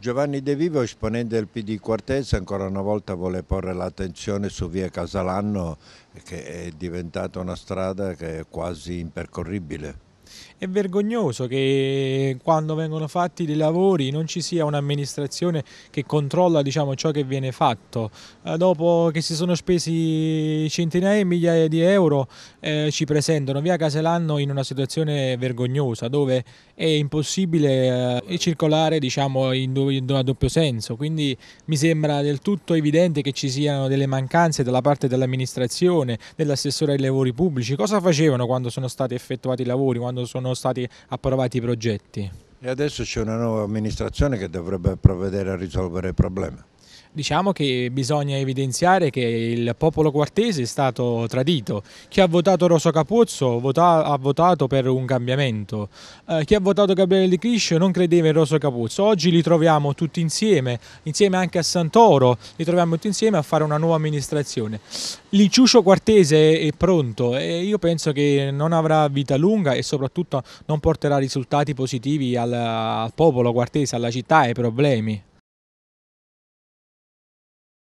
Giovanni De Vivo, esponente del PD Quartese, ancora una volta vuole porre l'attenzione su via Casalanno che è diventata una strada che è quasi impercorribile. È vergognoso che quando vengono fatti dei lavori non ci sia un'amministrazione che controlla diciamo, ciò che viene fatto. Eh, dopo che si sono spesi centinaia e migliaia di euro eh, ci presentano via Caselanno in una situazione vergognosa dove è impossibile eh, circolare diciamo, in, do in, a doppio senso. Quindi mi sembra del tutto evidente che ci siano delle mancanze dalla parte dell'amministrazione, dell'assessore ai lavori pubblici. Cosa facevano quando sono stati effettuati i lavori? Quando quando sono stati approvati i progetti. E adesso c'è una nuova amministrazione che dovrebbe provvedere a risolvere il problema. Diciamo che bisogna evidenziare che il popolo quartese è stato tradito. Chi ha votato Rosso Capuzzo vota, ha votato per un cambiamento. Eh, chi ha votato Gabriele Di Criscio non credeva in Rosso Capuzzo. Oggi li troviamo tutti insieme, insieme anche a Santoro, li troviamo tutti insieme a fare una nuova amministrazione. L'Inciuscio quartese è pronto e io penso che non avrà vita lunga e soprattutto non porterà risultati positivi al, al popolo quartese, alla città e ai problemi.